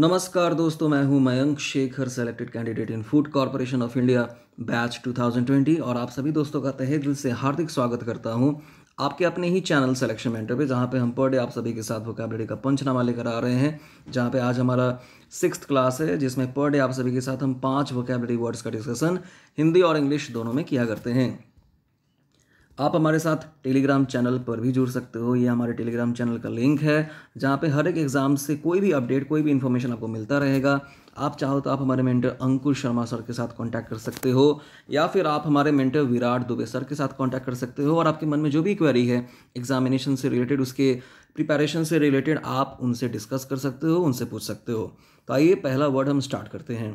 नमस्कार दोस्तों मैं हूं Mayank Shekhar selected candidate in food corporation of India batch 2020 और आप सभी दोस्तों का तहे दिल से हार्दिक स्वागत करता हूं आपके अपने ही चैनल सेलेक्शन मेंटर पे जहाँ पे हम पर डे आप सभी के साथ वोकेबलरी का पंचनामा लेकर आ रहे हैं जहाँ पे आज हमारा सिक्स क्लास है जिसमें पर डे आप सभी के साथ हम पाँच वोकेबलरी वर्ड्स का डिस्कशन हिंदी और इंग्लिश दोनों में किया करते हैं आप हमारे साथ टेलीग्राम चैनल पर भी जुड़ सकते हो ये हमारे टेलीग्राम चैनल का लिंक है जहाँ पे हर एक एग्ज़ाम से कोई भी अपडेट कोई भी इन्फॉर्मेशन आपको मिलता रहेगा आप चाहो तो आप हमारे मेंटर अंकुश शर्मा सर के साथ कांटेक्ट कर सकते हो या फिर आप हमारे मेंटर विराट दुबे सर के साथ कांटेक्ट कर सकते हो और आपके मन में जो भी क्वेरी है एग्जामिनेशन से रिलेटेड उसके प्रिपैरेशन से रिलेटेड आप उनसे डिस्कस कर सकते हो उनसे पूछ सकते हो तो आइए पहला वर्ड हम स्टार्ट करते हैं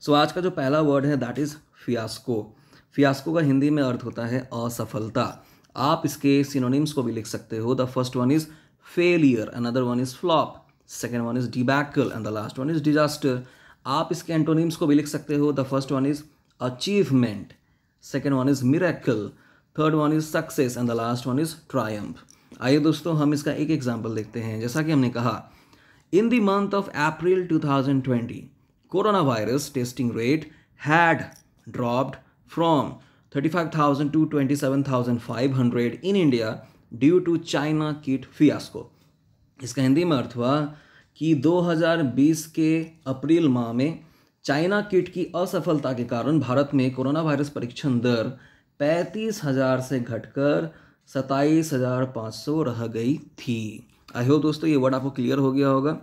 सो so, आज का जो पहला वर्ड है दैट इज़ फियास्को फियास्को का हिंदी में अर्थ होता है असफलता आप इसके सिनोनिम्स को भी लिख सकते हो the first one is failure another one is flop second one is debacle and the last one is disaster आप इसके एंटोनिम्स को भी लिख सकते हो the first one is achievement second one is miracle third one is success and the last one is triumph आइए दोस्तों हम इसका एक एग्जाम्पल देखते हैं जैसा कि हमने कहा in the month of April 2020 corona virus testing rate had dropped from 35,000 to 27,500 in India due to China kit fiasco. इसका हिंदी में अर्थ हुआ कि 2020 के अप्रैल माह में चाइना किट की असफलता के कारण भारत में कोरोना वायरस परीक्षण दर पैंतीस हज़ार से घटकर सताईस हज़ार पाँच सौ रह गई थी आई होप दोस्तों ये वर्ड आपको क्लियर हो गया होगा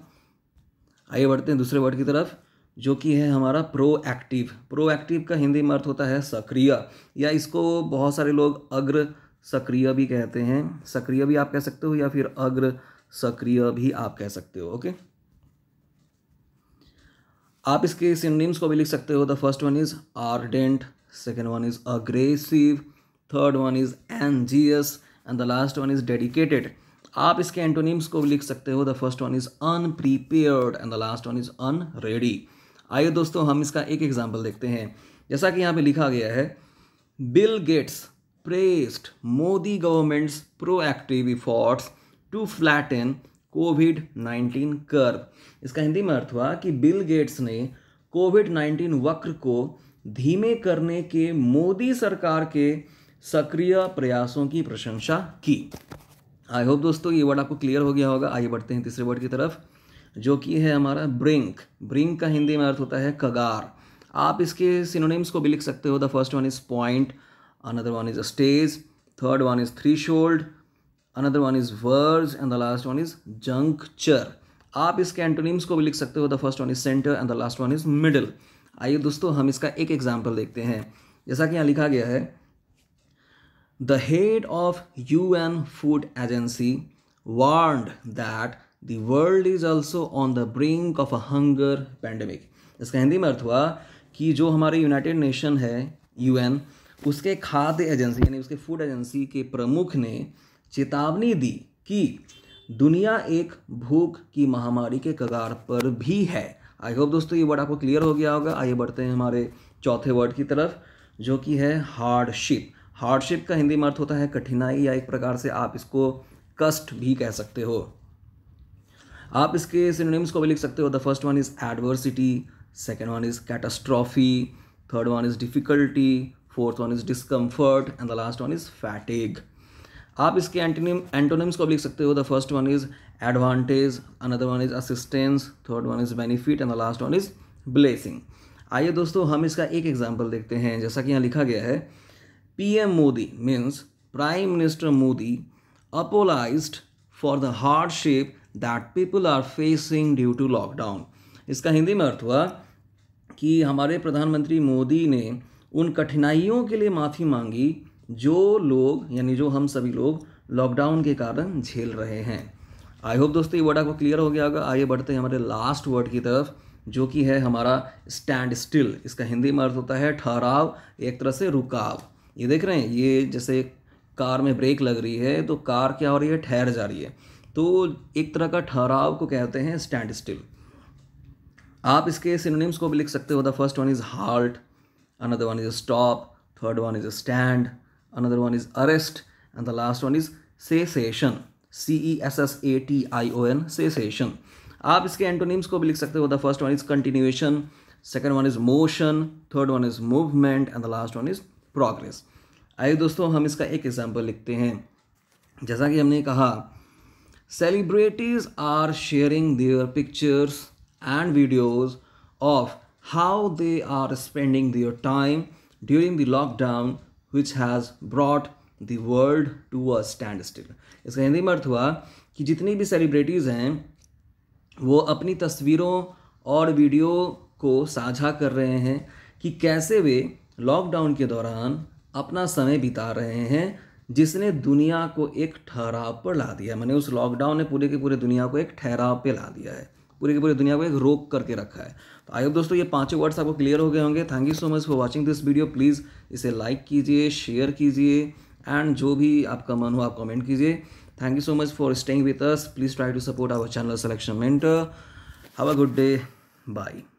आइए बढ़ते हैं दूसरे वर्ड की तरफ जो कि है हमारा प्रोएक्टिव प्रोएक्टिव का हिंदी में अर्थ होता है सक्रिय या इसको बहुत सारे लोग अग्र सक्रिय भी कहते हैं सक्रिय भी आप कह सकते हो या फिर अग्र सक्रिय भी आप कह सकते हो ओके आप इसके सिमनिम्स को भी लिख सकते हो the first one is ardent second one is aggressive third one is energies and the last one is dedicated आप इसके एंटोनिम्स को भी लिख सकते हो the first one is unprepared and the last one is unready आइए दोस्तों हम इसका एक एग्जाम्पल देखते हैं जैसा कि यहाँ पे लिखा गया है Bill Gates pressed praised Modi government's efforts to flatten COVID nineteen curve इसका हिंदी में अर्थ हुआ कि बिल गेट्स ने कोविड नाइन्टीन वक्र को धीमे करने के मोदी सरकार के सक्रिय प्रयासों की प्रशंसा की आई होप दोस्तों ये वर्ड आपको क्लियर हो गया होगा आइए बढ़ते हैं तीसरे वर्ड की तरफ जो कि है हमारा ब्रिंक ब्रिंक का हिंदी में अर्थ होता है कगार आप इसके सिनोनिम्स को भी लिख सकते हो the first one is point another one is a stage third one is threshold another one is verge and the last one is juncture आप इसके एंटोनिम्स को भी लिख सकते हो the first one is centre and the last one is middle आइए दोस्तों हम इसका एक एग्जाम्पल देखते हैं जैसा कि यहाँ लिखा गया है the head of U N food agency warned that the world is also on the brink of a hunger pandemic इसका हिंदी में अर्थ हुआ कि जो हमारे यूनाइटेड नेशन है यूएन उसके खाद्य एजेंसी यानी उसके फूड एजेंसी के प्रमुख ने चेतावनी दी कि दुनिया एक भूख की महामारी के कगार पर भी है आई होप दोस्तों ये वर्ड आपको क्लियर हो गया होगा आइए बढ़ते हैं हमारे चौथे वर्ड की तरफ जो कि है हार्डशिप हार्डशिप का हिंदी में अर्थ होता है कठिनाई या एक प्रकार से आप इसको कष्ट भी कह सकते हो आप इसके सिनोनिम्स को भी लिख सकते हो the first one is adversity second one is catastrophe third one is difficulty fourth one is discomfort and the last one is fatigue आप इसके एंटीनिम एंटोनिम्स को भी लिख सकते हो the first one is advantage another one is assistance third one is benefit and the last one is blessing आइए दोस्तों हम इसका एक एग्जाम्पल देखते हैं जैसा कि यहाँ लिखा गया है PM Modi means prime minister Modi apologised for the hardship that people are facing due to lockdown इसका हिंदी में अर्थ हुआ कि हमारे प्रधानमंत्री मोदी ने उन कठिनाइयों के लिए माफ़ी मांगी जो लोग यानी जो हम सभी लोग लॉकडाउन के कारण झेल रहे हैं आई होप दोस्तों ये वर्ड आपको क्लियर हो गया होगा आगे बढ़ते हैं हमारे लास्ट वर्ड की तरफ जो कि है हमारा स्टैंड स्टिल इसका हिंदी में अर्थ होता है ठहराव एक तरह से रुकाव ये देख रहे हैं ये जैसे कार में ब्रेक लग रही है तो कार क्या हो रही है ठहर जा रही है तो एक तरह का ठहराव को कहते हैं स्टैंड स्टिल आप इसके सिनोनिम्स को भी लिख सकते हो the first one is halt another one is stop third one is stand another one is arrest and the last one is cessation C E S S A T I O N cessation आप इसके antonyms को भी लिख सकते हो the first one is continuation second one is motion third one is movement and the last one is progress आइए दोस्तों हम इसका एक एग्जाम्पल लिखते हैं जैसा कि हमने कहा Celebrities are sharing their pictures and videos of how they are spending their time during the lockdown which has brought the world to a standstill इसका हिंदी में अर्थ हुआ कि जितनी भी सेलिब्रिटीज़ हैं वो अपनी तस्वीरों और वीडियो को साझा कर रहे हैं कि कैसे वे लॉकडाउन के दौरान अपना समय बिता रहे हैं जिसने दुनिया को एक ठहराव पर ला दिया मैंने उस लॉकडाउन ने पूरे के पूरे दुनिया को एक ठहराव पे ला दिया है पूरे की पूरी दुनिया को एक रोक करके रखा है तो आई होप दोस्तों ये पांचों वर्ड्स आपको क्लियर हो गए होंगे thank you so much for watching this video please इसे लाइक कीजिए शेयर कीजिए एंड जो भी आपका मन हो आप कमेंट कीजिए thank you so much for staying with us please try to support our channel selection mentor have a good day bye